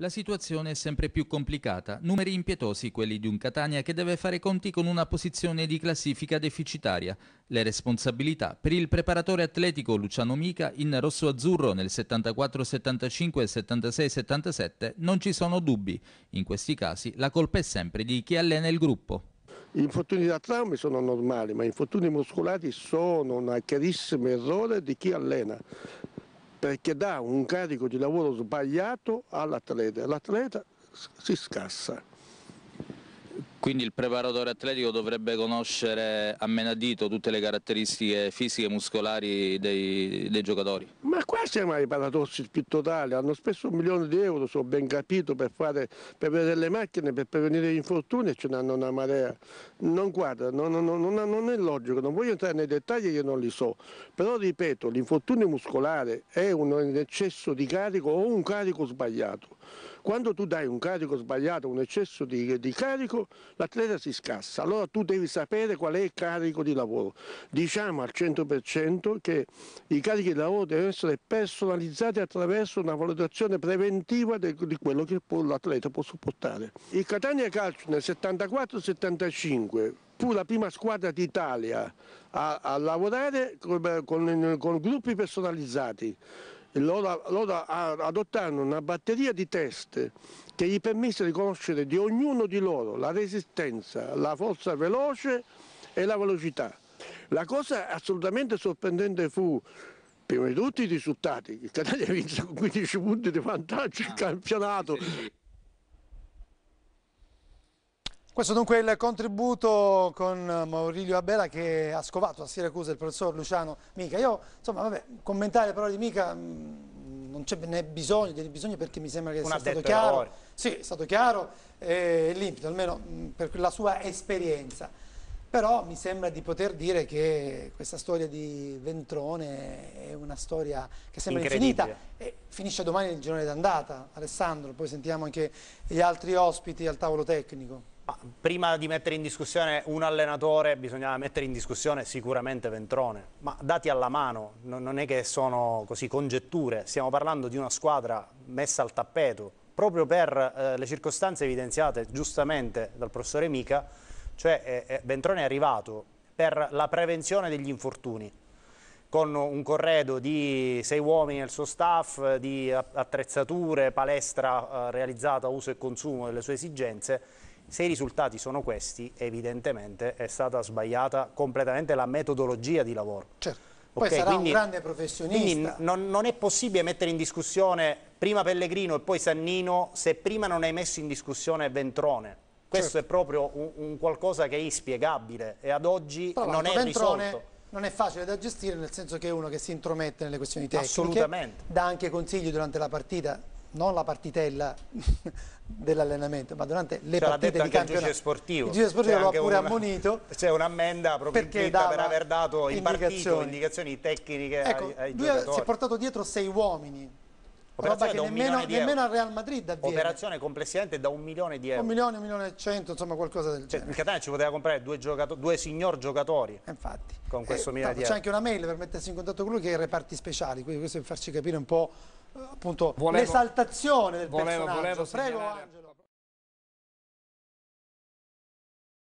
La situazione è sempre più complicata, numeri impietosi quelli di un Catania che deve fare conti con una posizione di classifica deficitaria. Le responsabilità per il preparatore atletico Luciano Mica in rosso-azzurro nel 74, 75 e 76, 77 non ci sono dubbi. In questi casi la colpa è sempre di chi allena il gruppo. Gli infortuni da traumi sono normali, ma gli infortuni muscolati sono un chiarissimo errore di chi allena, perché dà un carico di lavoro sbagliato all'atleta. L'atleta si scassa. Quindi il preparatore atletico dovrebbe conoscere a menadito tutte le caratteristiche fisiche e muscolari dei, dei, giocatori. Ma qua siamo ai paradossi più totali, hanno spesso un milione di euro, se ho ben capito, per, fare, per avere delle macchine, per prevenire gli infortuni e ce ne hanno una marea. Non guarda, non, non, non, non, è logico, non voglio entrare nei dettagli che non li so, però ripeto, l'infortunio muscolare è un eccesso di carico o un carico sbagliato quando tu dai un carico sbagliato, un eccesso di, di carico, l'atleta si scassa. Allora tu devi sapere qual è il carico di lavoro. Diciamo al 100% che i carichi di lavoro devono essere personalizzati attraverso una valutazione preventiva de, di quello che l'atleta può sopportare. Il Catania Calcio nel 74-75 fu la prima squadra d'Italia a, a, lavorare con, con, con gruppi personalizzati loro, loro adottarono una batteria di test che gli permise di conoscere di ognuno di loro la resistenza, la forza veloce e la velocità. La cosa assolutamente sorprendente fu prima di tutto i risultati. Il Catania vinse con 15 punti di vantaggio il ah, campionato questo dunque è il contributo con eh, Maurilio Abela che ha scovato a Siracusa il professor Luciano Mica. Io, insomma, vabbè, commentare le parole di Mica mm, non c'è n'è bisogno, bisogno, perché mi sembra che Un sia stato chiaro. Sì, è stato chiaro e eh, limpido, almeno mm, per la sua esperienza. Però mi sembra di poter dire che questa storia di Ventrone è una storia che sembra infinita. E finisce domani il girone d'andata. Alessandro, poi sentiamo anche gli altri ospiti al tavolo tecnico. Ah, prima di mettere in discussione un allenatore bisognava mettere in discussione sicuramente Ventrone, ma dati alla mano, non è che sono così congetture, stiamo parlando di una squadra messa al tappeto, proprio per eh, le circostanze evidenziate giustamente dal professore Mica, cioè eh, eh, Ventrone è arrivato per la prevenzione degli infortuni, con un corredo di sei uomini nel suo staff, di attrezzature, palestra realizzata a uso e consumo delle sue esigenze se i risultati sono questi, evidentemente è stata sbagliata completamente la metodologia di lavoro. Certo. Poi okay, sarà quindi, un grande professionista. Non, non, è possibile mettere in discussione prima Pellegrino e poi Sannino se prima non hai messo in discussione Ventrone. Questo certo. è proprio un, un, qualcosa che è inspiegabile e ad oggi Però non è Ventrone... risolto non è facile da gestire nel senso che è uno che si intromette nelle questioni tecniche Assolutamente. dà anche consigli durante la partita non la partitella dell'allenamento, ma durante le cioè, partite di campionato. Il sportivo, il giudice sportivo cioè, lo ha pure una, ammonito. C'è un'ammenda proprio per aver dato in partito indicazioni tecniche ecco, ai, ai lui giocatori. si è portato dietro sei uomini. Operazione roba che nemmeno, nemmeno al Real Madrid avviene. Operazione complessivamente da un milione di euro. Un milione, un milione e cento, insomma qualcosa del cioè, genere. Il Catania ci poteva comprare due, due signor giocatori. Eh, infatti. Con questo eh, milione di euro. C'è anche una mail per mettersi in contatto con lui che è i reparti speciali, quindi questo per farci capire un po' appunto l'esaltazione del volevo, personaggio. Volevo Prego Angelo.